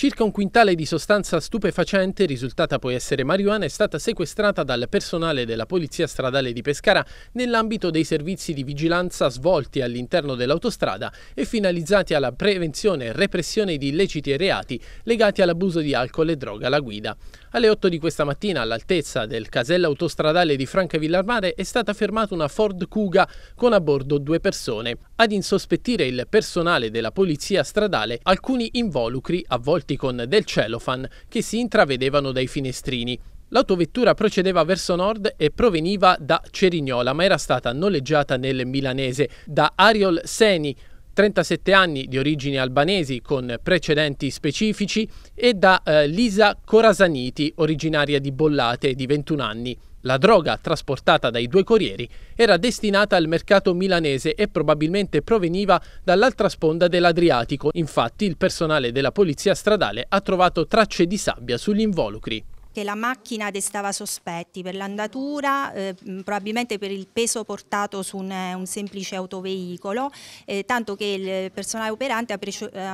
Circa un quintale di sostanza stupefacente, risultata poi essere marijuana, è stata sequestrata dal personale della Polizia Stradale di Pescara nell'ambito dei servizi di vigilanza svolti all'interno dell'autostrada e finalizzati alla prevenzione e repressione di illeciti e reati legati all'abuso di alcol e droga alla guida. Alle 8 di questa mattina, all'altezza del casello autostradale di Franca Villarmare, è stata fermata una Ford Kuga con a bordo due persone ad insospettire il personale della polizia stradale alcuni involucri avvolti con del cellophane che si intravedevano dai finestrini. L'autovettura procedeva verso nord e proveniva da Cerignola, ma era stata noleggiata nel milanese da Ariol Seni, 37 anni di origini albanesi con precedenti specifici, e da eh, Lisa Corasaniti, originaria di Bollate, di 21 anni. La droga trasportata dai due corrieri era destinata al mercato milanese e probabilmente proveniva dall'altra sponda dell'Adriatico. Infatti il personale della polizia stradale ha trovato tracce di sabbia sugli involucri perché la macchina destava sospetti per l'andatura, eh, probabilmente per il peso portato su un, un semplice autoveicolo, eh, tanto che il personale operante ha,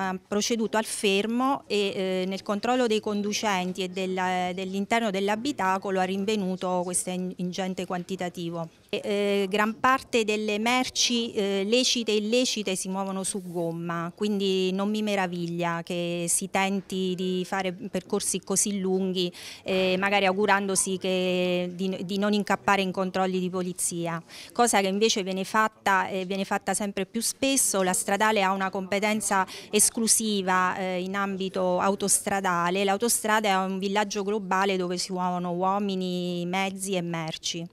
ha proceduto al fermo e eh, nel controllo dei conducenti e del, dell'interno dell'abitacolo ha rinvenuto questo ingente quantitativo. E, eh, gran parte delle merci eh, lecite e illecite si muovono su gomma, quindi non mi meraviglia che si tenti di fare percorsi così lunghi eh, eh, magari augurandosi che, di, di, non incappare in controlli di polizia, cosa che invece viene fatta, eh, viene fatta sempre più spesso, la stradale ha una competenza esclusiva eh, in ambito autostradale, l'autostrada è un villaggio globale dove si muovono uomini, mezzi e merci.